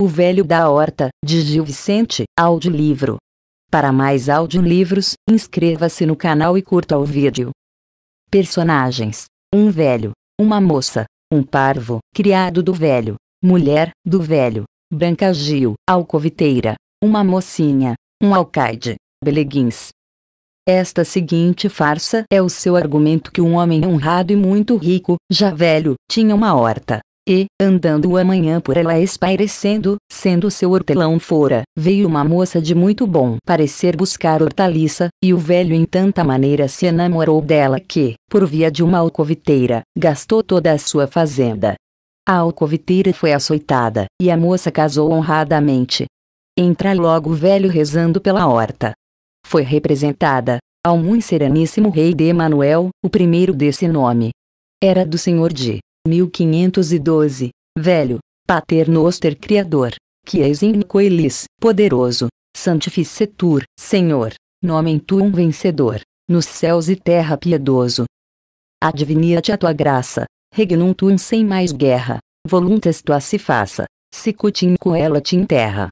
O Velho da Horta, de Gil Vicente, audiolivro. Para mais audiolivros, inscreva-se no canal e curta o vídeo. Personagens: Um velho, uma moça, um parvo, criado do velho, mulher, do velho, Branca Gil, alcoviteira, uma mocinha, um alcaide, beleguins. Esta seguinte farsa é o seu argumento que um homem honrado e muito rico, já velho, tinha uma horta e, andando amanhã por ela espairecendo, sendo seu hortelão fora, veio uma moça de muito bom parecer buscar hortaliça, e o velho em tanta maneira se enamorou dela que, por via de uma alcoviteira, gastou toda a sua fazenda. A alcoviteira foi açoitada, e a moça casou honradamente. Entra logo o velho rezando pela horta. Foi representada, ao muito sereníssimo rei de Emanuel, o primeiro desse nome. Era do senhor de 1512, velho, Pater Noster criador, que eis in coelis, poderoso, santificetur, Senhor, nomen tuum vencedor, nos céus e terra piedoso. Advinia-te a tua graça, regnum tuum sem mais guerra, voluntas tua se faça, sicut in coela te enterra.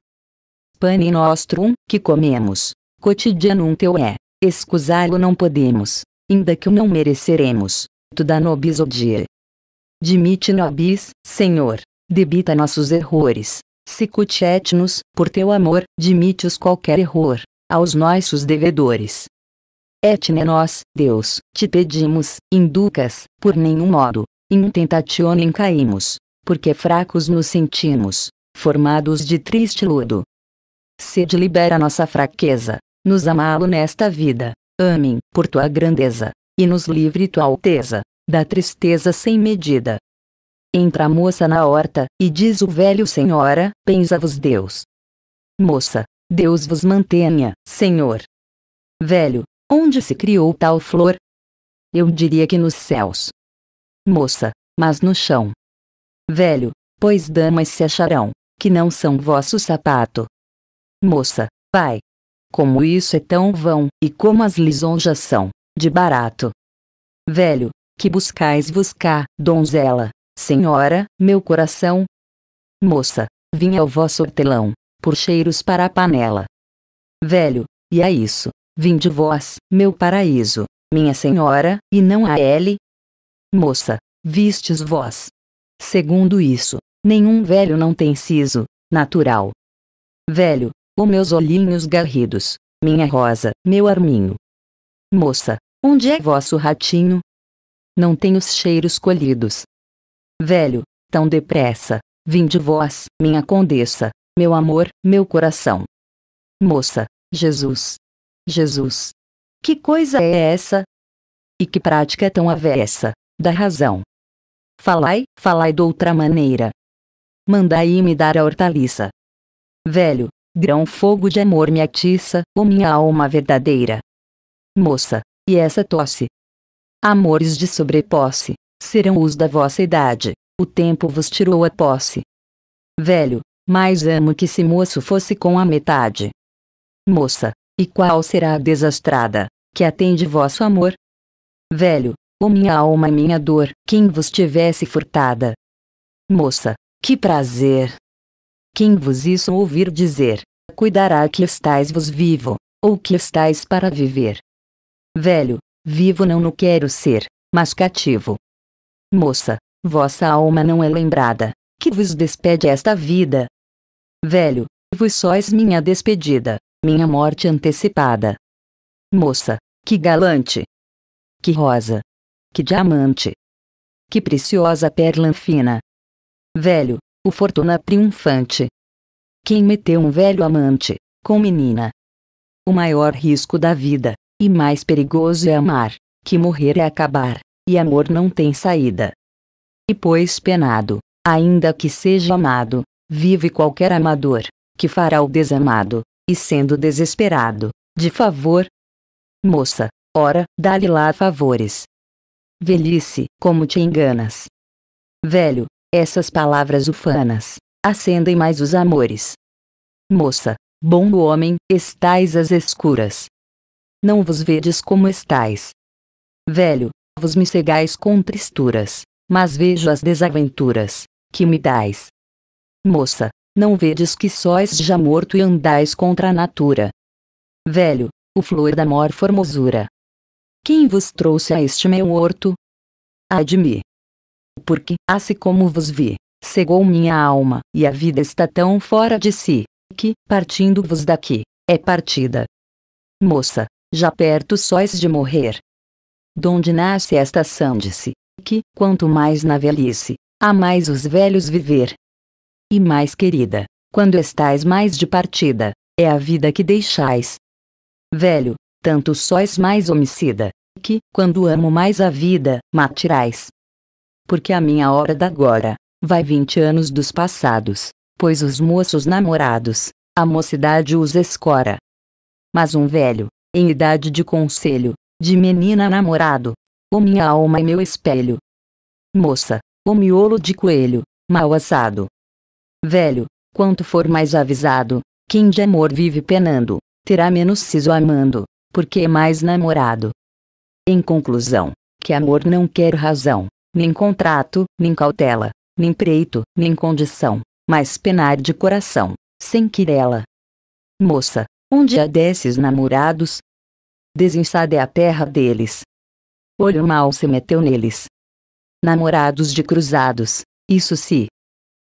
Pane nostrum, que comemos, cotidianum teu é, excusá-lo não podemos, ainda que o não mereceremos, tu da nobis odie, Dimite nobis, Senhor. Debita nossos errores. Sicut etnos, por teu amor, dimite-os qualquer erro aos nossos devedores. Etne nós, Deus, te pedimos, inducas, por nenhum modo, in tentationem caímos, porque fracos nos sentimos, formados de triste ludo. Sede libera nossa fraqueza, nos amá-lo nesta vida, amem, por tua grandeza, e nos livre tua alteza, da tristeza sem medida. Entra a moça na horta, e diz o velho senhora, pensa-vos Deus. Moça, Deus vos mantenha, senhor. Velho, onde se criou tal flor? Eu diria que nos céus. Moça, mas no chão. Velho, pois damas se acharão, que não são vosso sapato. Moça, pai. Como isso é tão vão, e como as lisonjas são, de barato. Velho, que buscais vos cá, donzela, senhora, meu coração? Moça, vim ao vosso hortelão, por cheiros para a panela. Velho, e a é isso, vim de vós, meu paraíso, minha senhora, e não a ele? Moça, vistes vós. Segundo isso, nenhum velho não tem siso, natural. Velho, os meus olhinhos garridos, minha rosa, meu arminho. Moça, onde é vosso ratinho? não tem os cheiros colhidos. Velho, tão depressa, Vim de vós, minha condessa, meu amor, meu coração. Moça, Jesus. Jesus. Que coisa é essa? E que prática tão avessa, da razão. Falai, falai outra maneira. Mandai-me dar a hortaliça. Velho, grão fogo de amor me atiça, ou minha alma verdadeira. Moça, e essa tosse, Amores de sobreposse, serão os da vossa idade, o tempo vos tirou a posse. Velho, mais amo que se moço fosse com a metade. Moça, e qual será a desastrada, que atende vosso amor? Velho, o minha alma e minha dor, quem vos tivesse furtada. Moça, que prazer! Quem vos isso ouvir dizer, cuidará que estáis vos vivo, ou que estáis para viver. Velho, Vivo não no quero ser, mas cativo. Moça, vossa alma não é lembrada, que vos despede esta vida. Velho, vos sois minha despedida, minha morte antecipada. Moça, que galante! Que rosa! Que diamante! Que preciosa perla fina! Velho, o fortuna triunfante! Quem meteu um velho amante, com menina? O maior risco da vida, e mais perigoso é amar, que morrer é acabar, e amor não tem saída. E pois penado, ainda que seja amado, vive qualquer amador, que fará o desamado, e sendo desesperado, de favor. Moça, ora, dá-lhe lá favores. Velhice, como te enganas. Velho, essas palavras ufanas, acendem mais os amores. Moça, bom homem, estais às escuras não vos vedes como estáis. Velho, vos me cegais com tristuras, mas vejo as desaventuras que me dais. Moça, não vedes que sois já morto e andais contra a natura. Velho, o flor da mor formosura. Quem vos trouxe a este meu horto? Ai de mim! Porque, assim como vos vi, cegou minha alma, e a vida está tão fora de si, que, partindo-vos daqui, é partida. Moça, já perto sóis de morrer. Donde nasce esta sandice, que, quanto mais na velhice, há mais os velhos viver. E mais querida, quando estais mais de partida, é a vida que deixais. Velho, tanto sóis mais homicida, que, quando amo mais a vida, matirais. Porque a minha hora da agora, vai vinte anos dos passados, pois os moços namorados, a mocidade os escora. Mas um velho, em idade de conselho, de menina namorado. o minha alma e meu espelho. Moça, o miolo de coelho, mal assado. Velho, quanto for mais avisado, quem de amor vive penando, terá menos siso amando, porque é mais namorado. Em conclusão, que amor não quer razão, nem contrato, nem cautela, nem preito, nem condição, mas penar de coração, sem querela. Moça, um dia desses namorados, desinçada é a terra deles. Olho mal se meteu neles. Namorados de cruzados, isso se.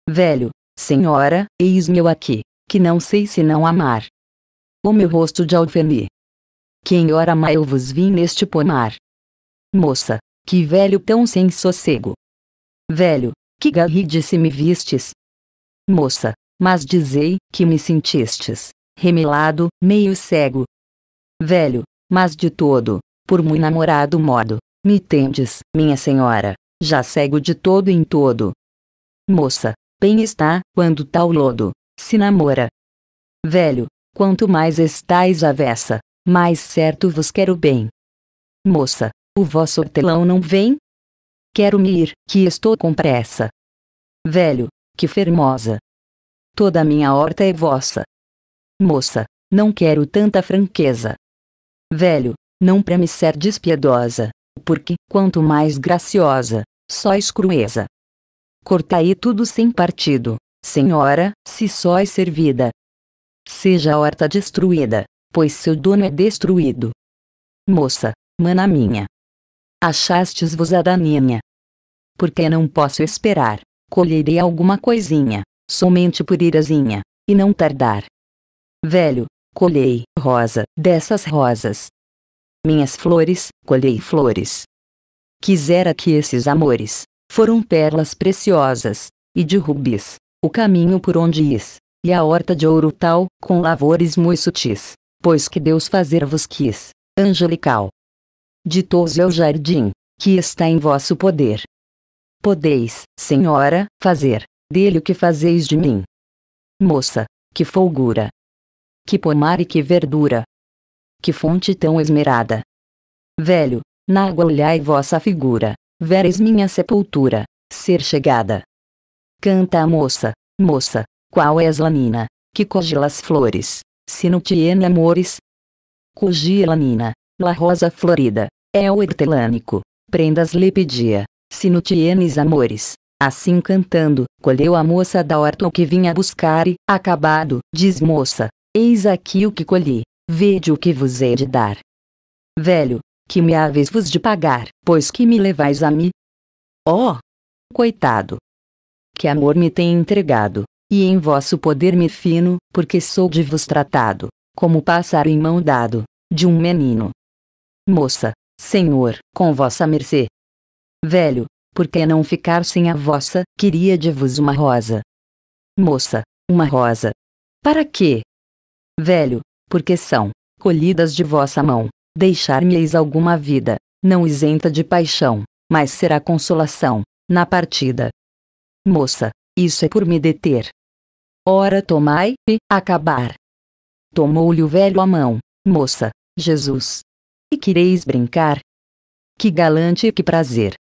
Velho, senhora, eis-me eu aqui, que não sei se não amar. O meu rosto de alfeni. Quem ora mais eu vos vim neste pomar. Moça, que velho tão sem sossego. Velho, que garridice me vistes. Moça, mas dizei, que me sentistes remelado, meio cego. Velho, mas de todo, por muito namorado modo, me tendes, minha senhora, já cego de todo em todo. Moça, bem está, quando tal lodo, se namora. Velho, quanto mais estais avessa, mais certo vos quero bem. Moça, o vosso hortelão não vem? Quero-me ir, que estou com pressa. Velho, que fermosa! Toda a minha horta é vossa, Moça, não quero tanta franqueza. Velho, não pra me ser despiedosa, porque, quanto mais graciosa, só escrueza. Cortai tudo sem partido, senhora, se só é servida. Seja a horta destruída, pois seu dono é destruído. Moça, mana minha. Achastes-vos a daninha. Porque não posso esperar, colherei alguma coisinha, somente por irazinha, e não tardar velho, colhei rosa dessas rosas. Minhas flores, colhei flores. Quisera que esses amores foram pérolas preciosas, e de rubis, o caminho por onde is, e a horta de ouro tal, com lavores muito sutis, pois que Deus fazer-vos quis, angelical. Ditou-vos é o jardim, que está em vosso poder. Podeis, senhora, fazer, dele o que fazeis de mim. Moça, que folgura, que pomar e que verdura! Que fonte tão esmerada! Velho, na água olhai vossa figura, vereis minha sepultura, ser chegada. Canta a moça, moça, qual és Lanina, que cogilas flores, se não te enamores? Cogila Nina, la rosa florida, é o hortelânico, prendas lhe pedia, se não te enes amores. Assim cantando, colheu a moça da horta o que vinha buscar e, acabado, diz moça, Eis aqui o que colhi, vede o que vos hei de dar. Velho, que me haveis vos de pagar, pois que me levais a mim? Oh! Coitado! Que amor me tem entregado, e em vosso poder me fino, porque sou de vos tratado, como pássaro em mão dado, de um menino. Moça, senhor, com vossa mercê. Velho, por que não ficar sem a vossa, queria de vos uma rosa? Moça, uma rosa. Para quê? velho, porque são colhidas de vossa mão. Deixar-me-eis alguma vida, não isenta de paixão, mas será consolação, na partida. Moça, isso é por me deter. Ora tomai e acabar. Tomou-lhe o velho a mão, moça, Jesus. E quereis brincar? Que galante e que prazer!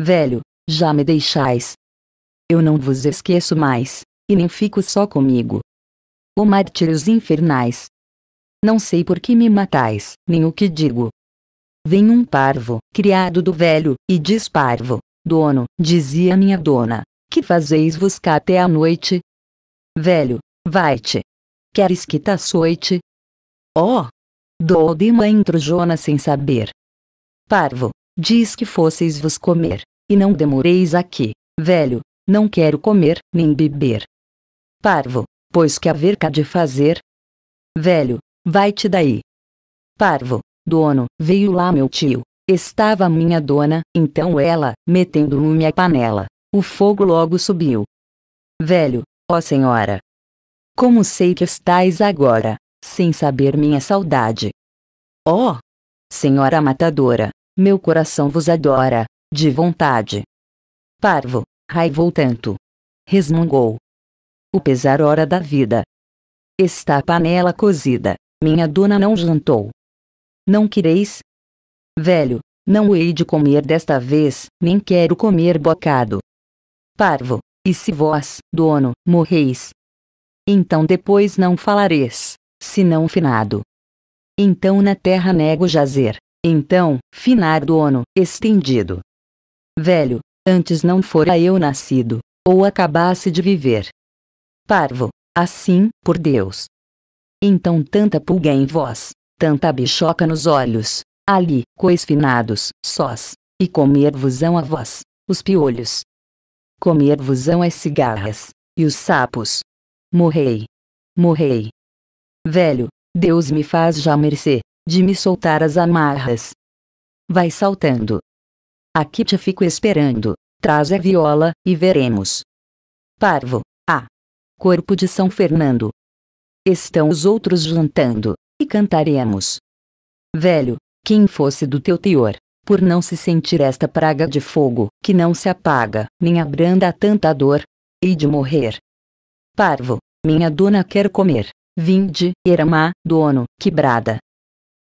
Velho, já me deixais. Eu não vos esqueço mais, e nem fico só comigo. Ó mártires infernais! Não sei por que me matais, nem o que digo. Vem um parvo, criado do velho, e diz parvo, dono, dizia minha dona, que fazeis vos cá até a noite? Velho, vai-te. Queres que te açoite? Oh! Dou entrou mantro Jonas sem saber. Parvo, diz que fosseis vos comer, e não demoreis aqui, velho, não quero comer, nem beber. Parvo, pois que haver cá de fazer? Velho, vai-te daí. Parvo, dono, veio lá meu tio. Estava minha dona, então ela, metendo lume à panela. O fogo logo subiu. Velho, ó senhora. Como sei que estáis agora, sem saber minha saudade. Ó! Oh, senhora matadora, meu coração vos adora, de vontade. Parvo, raivou tanto. Resmungou, o pesar hora da vida. Está a panela cozida, minha dona não jantou. Não quereis? Velho, não hei de comer desta vez, nem quero comer bocado. Parvo, e se vós, dono, morreis? Então depois não falareis, senão finado. Então na terra nego jazer, então, finar dono, estendido. Velho, antes não fora eu nascido, ou acabasse de viver, Parvo, assim, por Deus. Então tanta pulga em vós, tanta bichoca nos olhos, ali, coisfinados, sós, e comer-vosão a vós, os piolhos. Comer-vosão as cigarras, e os sapos. Morrei. Morrei. Velho, Deus me faz já mercê, de me soltar as amarras. Vai saltando. Aqui te fico esperando, traz a viola, e veremos. Parvo, corpo de São Fernando. Estão os outros jantando, e cantaremos. Velho, quem fosse do teu teor, por não se sentir esta praga de fogo, que não se apaga, nem abranda tanta dor, hei de morrer. Parvo, minha dona quer comer, vinde, Eramá, dono, que brada.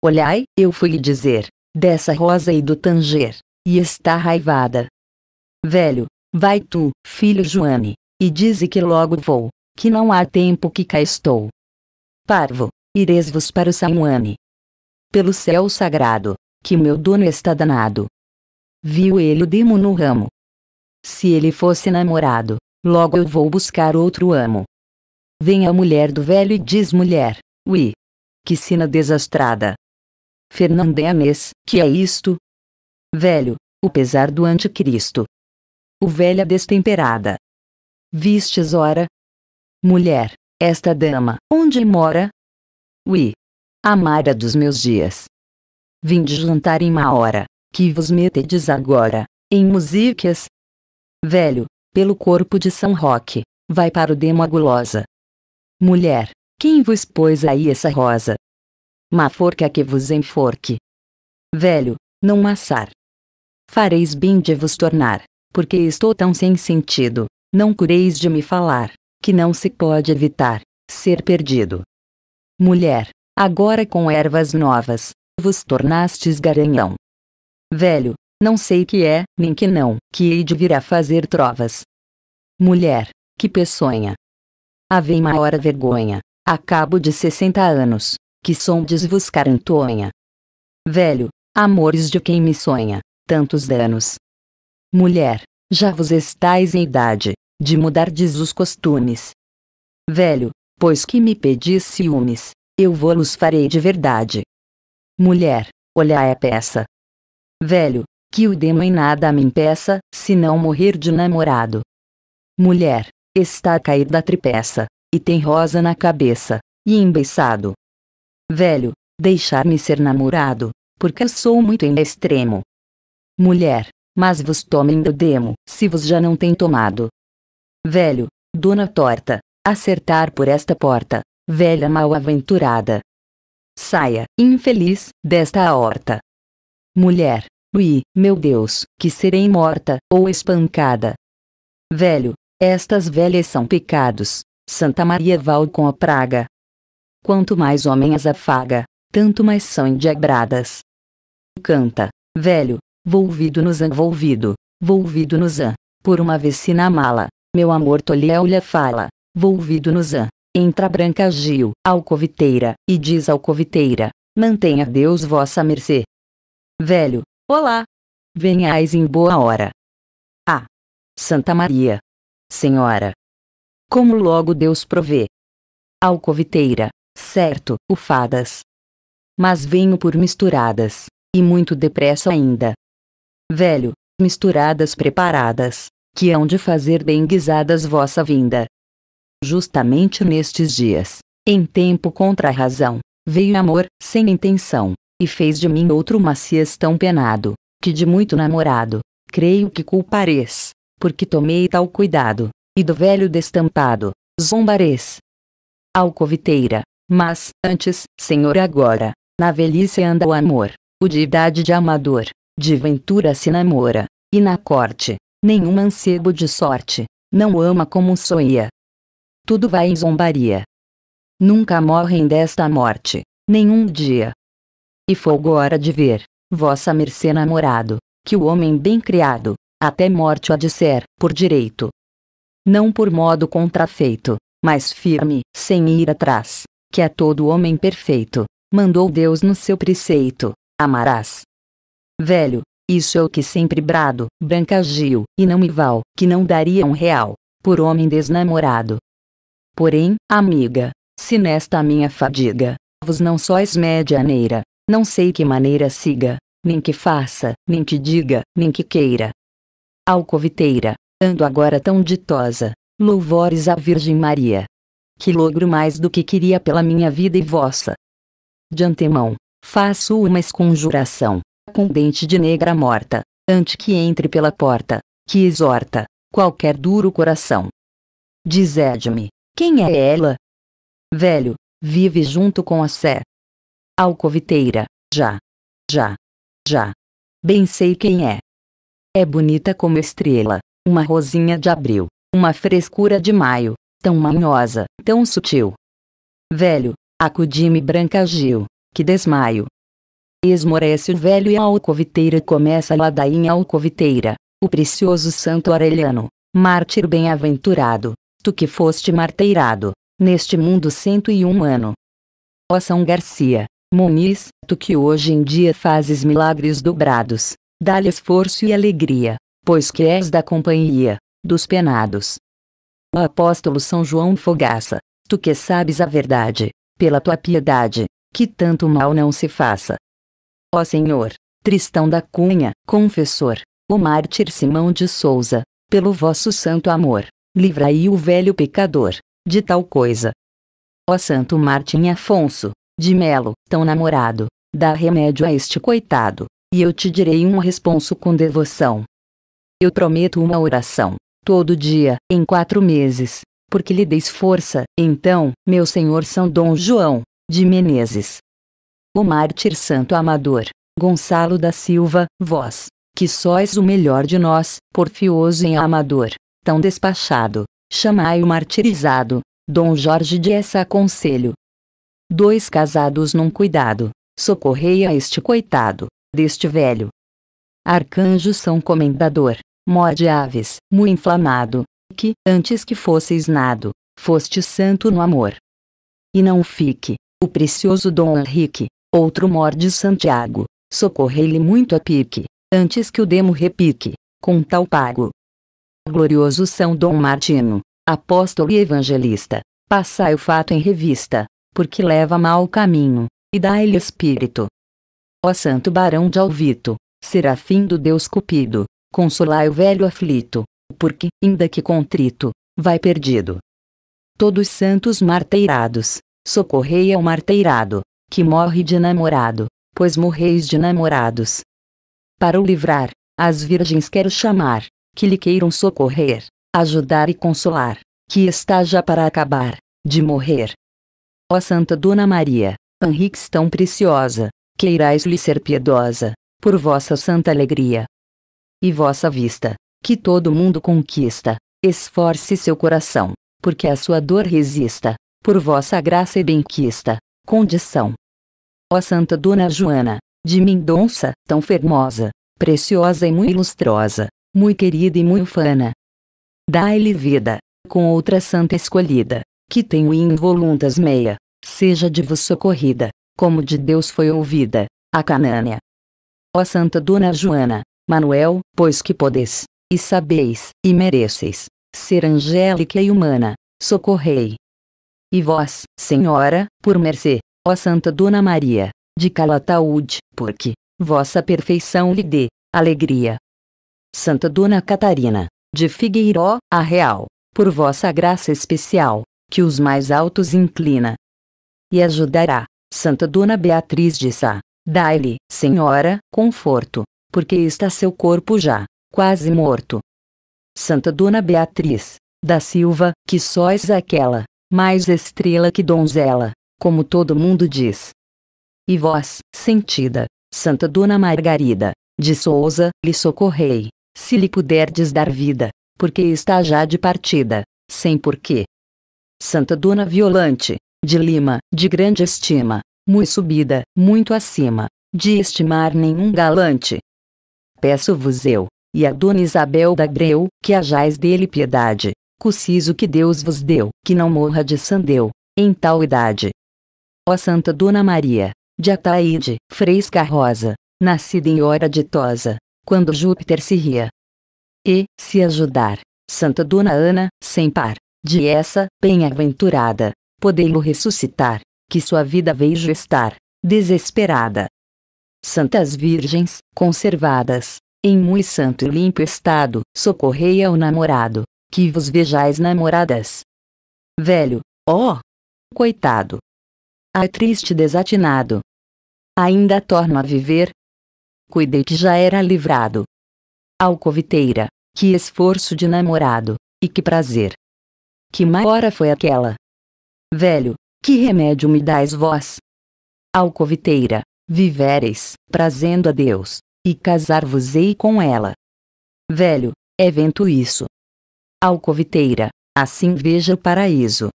Olhai, eu fui dizer, dessa rosa e do Tanger, e está raivada. Velho, vai tu, filho Joane, e dize que logo vou que não há tempo que cá estou. Parvo, ireis-vos para o Samuane. Pelo céu sagrado, que meu dono está danado. Viu ele o demo no ramo. Se ele fosse namorado, logo eu vou buscar outro amo. Vem a mulher do velho e diz mulher, ui. Que sina desastrada. Fernandes, é que é isto? Velho, o pesar do anticristo. O velha destemperada. Vistes ora, Mulher, esta dama, onde mora? Ui! Amara dos meus dias. Vim de jantar em má hora, que vos metedes agora, em musíquias? Velho, pelo corpo de São Roque, vai para o demo agulosa. Mulher, quem vos pôs aí essa rosa? Má forca que vos enforque. Velho, não maçar. Fareis bem de vos tornar, porque estou tão sem sentido, não cureis de me falar que não se pode evitar, ser perdido. Mulher, agora com ervas novas, vos tornastes garanhão. Velho, não sei que é, nem que não, que hei de vir a fazer trovas. Mulher, que peçonha. Havem maior vergonha, acabo de sessenta anos, que sondes vos carantonha. Velho, amores de quem me sonha, tantos danos. Mulher, já vos estais em idade, de mudar de os costumes. Velho, pois que me pedis ciúmes, eu vou-los farei de verdade. Mulher, olhai a peça. Velho, que o demo em nada me impeça, se não morrer de namorado. Mulher, está a cair da tripeça, e tem rosa na cabeça, e embeiçado. Velho, deixar-me ser namorado, porque sou muito em extremo. Mulher, mas vos tomem do demo, se vos já não tem tomado. Velho, dona torta, acertar por esta porta, velha mal-aventurada. Saia, infeliz, desta horta. Mulher, ui, meu Deus, que serei morta, ou espancada. Velho, estas velhas são pecados, Santa Maria Val com a praga. Quanto mais homem as afaga, tanto mais são endiabradas. Canta, velho, volvido nos envolvido, volvido nos an, por uma vecina mala. Meu amor Toliel fala. Volvido no Zan. Entra Branca Gil, alcoviteira, e diz alcoviteira. Mantenha Deus vossa mercê. Velho, olá. Venhais em boa hora. Ah, Santa Maria. Senhora. Como logo Deus provê. Alcoviteira. Certo, ufadas. Mas venho por misturadas, e muito depressa ainda. Velho, misturadas preparadas, que hão de fazer bem guisadas vossa vinda. Justamente nestes dias, em tempo contra a razão, veio amor, sem intenção, e fez de mim outro macias tão penado, que de muito namorado, creio que culpareis, porque tomei tal cuidado, e do velho destampado, zombareis. Alcoviteira, mas, antes, senhor agora, na velhice anda o amor, o de idade de amador, de ventura se namora, e na corte, Nenhum ansebo de sorte, não ama como sonha. Tudo vai em zombaria. Nunca morrem desta morte, nenhum dia. E folgo hora de ver, vossa mercê namorado, que o homem bem criado, até morte de disser, por direito. Não por modo contrafeito, mas firme, sem ir atrás, que a é todo homem perfeito, mandou Deus no seu preceito, amarás. Velho, isso é o que sempre brado, Branca Gil, e não me val, que não daria um real, por homem desnamorado. Porém, amiga, se nesta minha fadiga, vos não sois medianeira, não sei que maneira siga, nem que faça, nem que diga, nem que queira. Alcoviteira, ando agora tão ditosa, louvores à Virgem Maria. Que logro mais do que queria pela minha vida e vossa. De antemão, faço uma esconjuração, com dente de negra morta, ante que entre pela porta, que exorta qualquer duro coração. Diz me quem é ela? Velho, vive junto com a sé. Alcoviteira, já, já, já. Bem sei quem é. É bonita como estrela, uma rosinha de abril, uma frescura de maio, tão manhosa, tão sutil. Velho, acudi-me branca Gil, que desmaio, Esmorece o velho e a alcoviteira começa a ladainha alcoviteira. O precioso santo Aureliano, mártir bem-aventurado, tu que foste marteirado, neste mundo cento e um ano. Ó São Garcia, Muniz, tu que hoje em dia fazes milagres dobrados, dá-lhe esforço e alegria, pois que és da companhia, dos penados. Ó apóstolo São João Fogaça, tu que sabes a verdade, pela tua piedade, que tanto mal não se faça Ó Senhor, Tristão da Cunha, confessor, o mártir Simão de Souza, pelo vosso santo amor, livrai o velho pecador, de tal coisa. Ó Santo Martim Afonso, de Melo, tão namorado, dá remédio a este coitado, e eu te direi um responso com devoção. Eu prometo uma oração, todo dia, em quatro meses, porque lhe deis força, então, meu senhor São Dom João, de Menezes, o mártir santo amador, Gonçalo da Silva, vós, que sois o melhor de nós, porfioso em amador, tão despachado, chamai o martirizado, Dom Jorge de essa aconselho. Dois casados num cuidado, socorrei a este coitado, deste velho. Arcanjo São Comendador, morde aves, mui inflamado, que, antes que fosseis nado, foste santo no amor. E não fique, o precioso Dom Henrique, Outro morde Santiago, socorrei-lhe muito a pique, antes que o demo repique, com tal pago. Glorioso São Dom Martino, apóstolo e evangelista, passai o fato em revista, porque leva mau caminho, e dá-lhe espírito. Ó Santo Barão de Alvito, serafim do Deus Cupido, consolai o velho aflito, porque, ainda que contrito, vai perdido. Todos santos marteirados, socorrei ao marteirado, que morre de namorado, pois morreis de namorados. Para o livrar, as virgens quero chamar, que lhe queiram socorrer, ajudar e consolar, que está já para acabar, de morrer. Ó Santa Dona Maria, Henriques tão preciosa, queirais-lhe ser piedosa, por vossa santa alegria. E vossa vista, que todo mundo conquista, esforce seu coração, porque a sua dor resista, por vossa graça e benquista condição. Ó Santa Dona Joana, de Mendonça, tão fermosa, preciosa e muito ilustrosa, muito querida e muito fana. Dai-lhe vida, com outra santa escolhida, que tenho involuntas meia, seja de vos socorrida, como de Deus foi ouvida, a Canânia. Ó Santa Dona Joana, Manuel, pois que podes e sabeis, e mereceis, ser angélica e humana, socorrei, e vós, Senhora, por mercê, ó Santa Dona Maria, de Calataúde, porque, vossa perfeição lhe dê, alegria. Santa Dona Catarina, de Figueiró, a Real, por vossa graça especial, que os mais altos inclina. E ajudará, Santa Dona Beatriz de Sá, dai-lhe, Senhora, conforto, porque está seu corpo já, quase morto. Santa Dona Beatriz, da Silva, que sois aquela, mais estrela que donzela, como todo mundo diz. E vós, sentida, Santa Dona Margarida, de Souza, lhe socorrei, se lhe puderdes dar vida, porque está já de partida, sem porquê. Santa Dona Violante, de Lima, de grande estima, muito subida, muito acima, de estimar nenhum galante. Peço-vos eu, e a Dona Isabel da Greu, que hajais dele piedade, Cuciso que Deus vos deu, que não morra de sandeu, em tal idade. Ó Santa Dona Maria, de Ataíde, fresca rosa, nascida em hora ditosa, quando Júpiter se ria. E, se ajudar, Santa Dona Ana, sem par, de essa, bem-aventurada, podê lo ressuscitar, que sua vida vejo estar, desesperada. Santas Virgens, conservadas, em muito santo e limpo estado, socorrei ao namorado, que vos vejais namoradas. Velho, ó! Oh, coitado! Ai triste desatinado! Ainda torno a viver? cuidei que já era livrado. Alcoviteira, que esforço de namorado, e que prazer! Que má hora foi aquela? Velho, que remédio me dais vós? Alcoviteira, vivereis, prazendo a Deus, e casar-vos-ei com ela. Velho, é vento isso alcoviteira, assim veja o paraíso.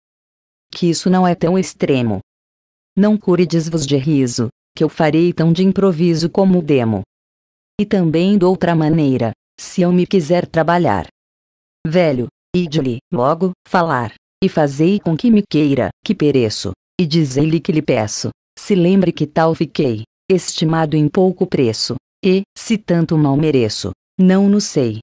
Que isso não é tão extremo. Não curides-vos de riso, que eu farei tão de improviso como o demo. E também de outra maneira, se eu me quiser trabalhar. Velho, ide-lhe logo falar, e fazei com que me queira, que pereço, e dizei-lhe que lhe peço, se lembre que tal fiquei, estimado em pouco preço, e, se tanto mal mereço, não no sei,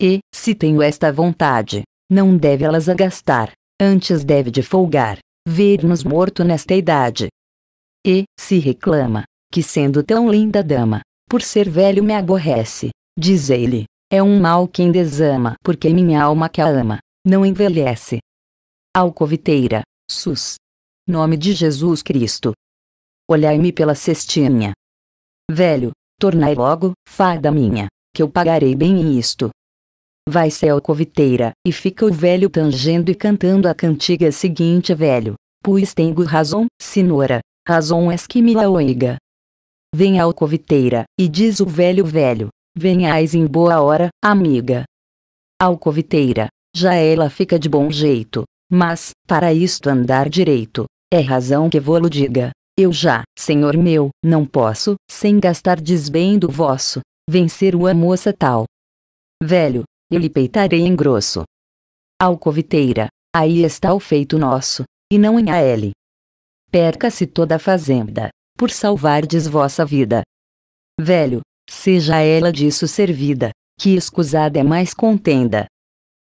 e, se tenho esta vontade, não deve elas agastar, antes deve de folgar, ver-nos morto nesta idade. E, se reclama, que sendo tão linda dama, por ser velho me aborrece, diz ele, é um mal quem desama, porque minha alma que a ama, não envelhece. Alcoviteira, SUS. Nome de Jesus Cristo. Olhai-me pela cestinha. Velho, tornai logo, fada minha, que eu pagarei bem isto. Vai céu coviteira, e fica o velho tangendo e cantando a cantiga seguinte velho. Puis tenho razão, senhora, razão és que me la oiga. Vem ao coviteira, e diz o velho velho, venhais em boa hora, amiga. Alcoviteira, já ela fica de bom jeito, mas, para isto andar direito, é razão que vou-lo diga. Eu já, senhor meu, não posso, sem gastar desbem do vosso, vencer uma moça tal. Velho, eu lhe peitarei em grosso. Alcoviteira, aí está o feito nosso, e não em a ele. Perca-se toda a fazenda, por salvardes vossa vida. Velho, seja ela disso servida, que escusada é mais contenda.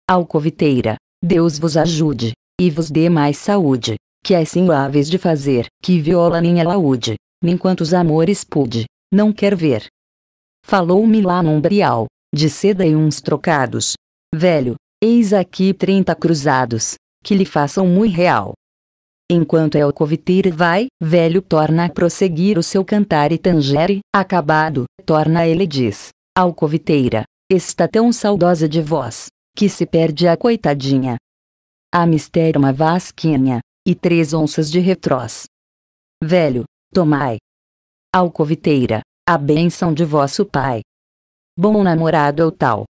Alcoviteira, Deus vos ajude, e vos dê mais saúde, que assim é aves de fazer, que viola nem alaúde, nem quantos amores pude, não quer ver. Falou-me lá num brial, de seda e uns trocados. Velho, eis aqui trinta cruzados, que lhe façam muito real. Enquanto El Coviteiro vai, velho torna a prosseguir o seu cantar e tangere, acabado, torna ele diz, Alcoviteira, está tão saudosa de vós, que se perde a coitadinha. Há mistério uma vasquinha, e três onças de retrós. Velho, tomai. Alcoviteira, a bênção de vosso pai bom namorado é ou tal.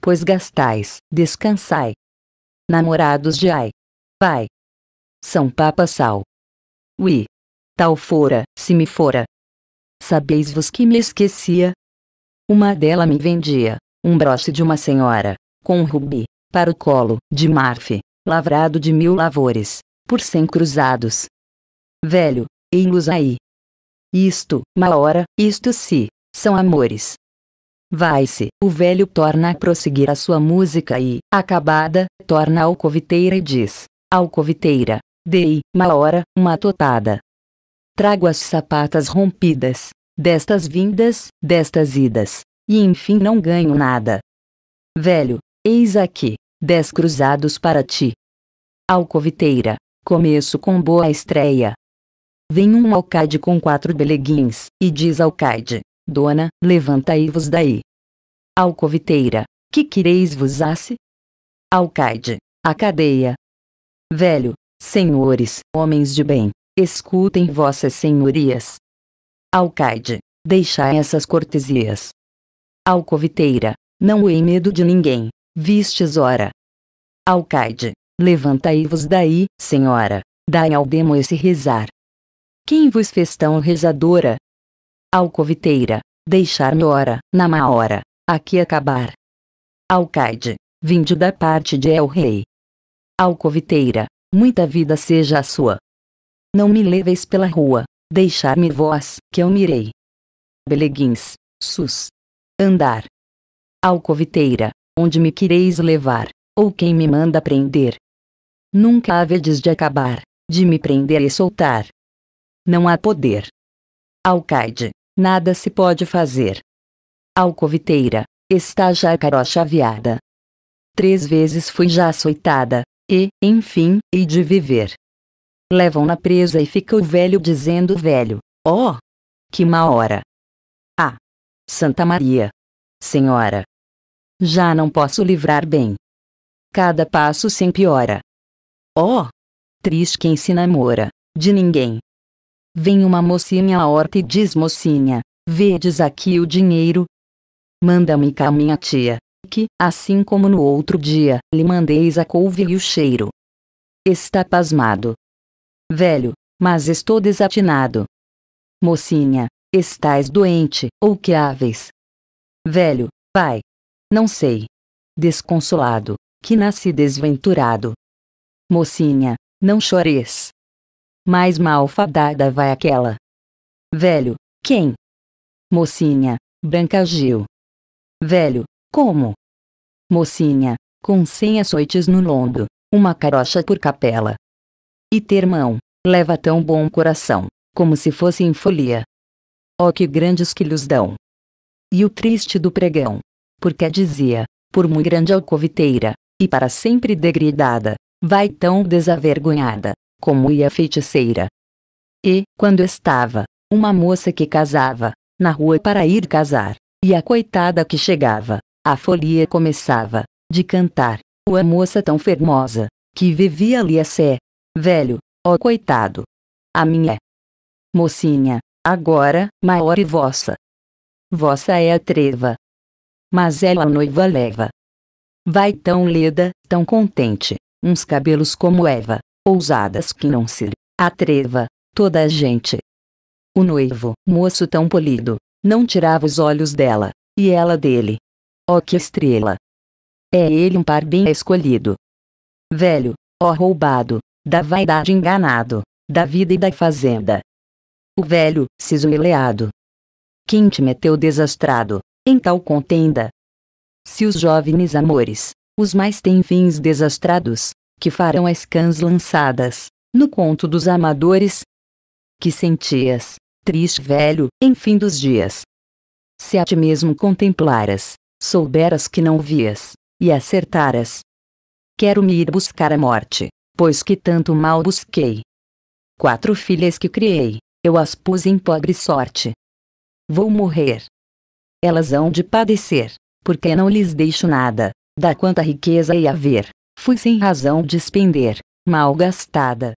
Pois gastais, descansai. Namorados de ai. Pai. São Papa Sal. Ui. Tal fora, se me fora. Sabeis-vos que me esquecia? Uma dela me vendia, um broche de uma senhora, com um rubi, para o colo, de marfe, lavrado de mil lavores, por cem cruzados. Velho, ei-los aí. Isto, ma hora, isto se, são amores. Vai-se. O velho torna a prosseguir a sua música e, acabada, torna ao alcoviteira e diz: Alcoviteira, dei, ma hora, uma totada. Trago as sapatas rompidas, destas vindas, destas idas, e enfim não ganho nada. Velho, eis aqui, dez cruzados para ti. Alcoviteira, começo com boa estreia. Vem um alcaide com quatro beleguins, e diz alcaide, Dona, levantai-vos daí. Alcoviteira, que quereis vos asse? Alcaide, a cadeia. Velho, senhores, homens de bem, escutem vossas senhorias. Alcaide, deixai essas cortesias. Alcoviteira, não hei medo de ninguém, vistes ora. Alcaide, levantai-vos daí, senhora, dai ao demo esse rezar. Quem vos fez tão rezadora? Alcoviteira, deixar no na má hora, aqui acabar. Alcaide, vinde da parte de El Rei. Alcoviteira, muita vida seja a sua. Não me leveis pela rua, deixar-me vós, que eu mirei. Beleguins, sus. Andar. Alcoviteira, onde me quereis levar, ou quem me manda prender. Nunca havedes de acabar, de me prender e soltar. Não há poder. Alcaide, Nada se pode fazer. Alcoviteira, está já a aviada. Três vezes fui já açoitada, e, enfim, hei de viver. Levam na presa e fica o velho dizendo velho, ó, oh, que má hora. Ah, Santa Maria. Senhora. Já não posso livrar bem. Cada passo se empiora. Ó, oh, triste quem se namora, de ninguém, Vem uma mocinha à horta e diz mocinha, vedes aqui o dinheiro? Manda-me cá minha tia, que, assim como no outro dia, lhe mandeis a couve e o cheiro. Está pasmado. Velho, mas estou desatinado. Mocinha, estás doente, ou que haves? Velho, pai. Não sei. Desconsolado, que nasci desventurado. Mocinha, não chores mais malfadada vai aquela. Velho, quem? Mocinha, Branca Gil. Velho, como? Mocinha, com cem açoites no londo, uma carocha por capela. E ter mão, leva tão bom coração, como se fosse em folia. Oh que grandes que lhes dão! E o triste do pregão, porque dizia, por muito grande alcoviteira, e para sempre degridada, vai tão desavergonhada, como ia a feiticeira. E, quando estava, uma moça que casava, na rua para ir casar, e a coitada que chegava, a folia começava, de cantar, o a moça tão fermosa, que vivia ali a sé, velho, ó coitado. A minha mocinha, agora, maior e vossa. Vossa é a treva. Mas ela a noiva leva. Vai tão leda, tão contente, uns cabelos como Eva, ousadas que não se atreva, toda a gente. O noivo, moço tão polido, não tirava os olhos dela, e ela dele. Oh que estrela! É ele um par bem escolhido. Velho, ó oh roubado, da vaidade enganado, da vida e da fazenda. O velho, cisoeleado. Quem te meteu desastrado, em tal contenda? Se os jovens amores, os mais têm fins desastrados, que farão as cãs lançadas, no conto dos amadores. Que sentias, triste velho, em fim dos dias. Se a ti mesmo contemplaras, souberas que não vias, e acertaras. Quero-me ir buscar a morte, pois que tanto mal busquei. Quatro filhas que criei, eu as pus em pobre sorte. Vou morrer. Elas hão de padecer, porque não lhes deixo nada, da quanta riqueza e haver, Fui sem razão despender, mal gastada.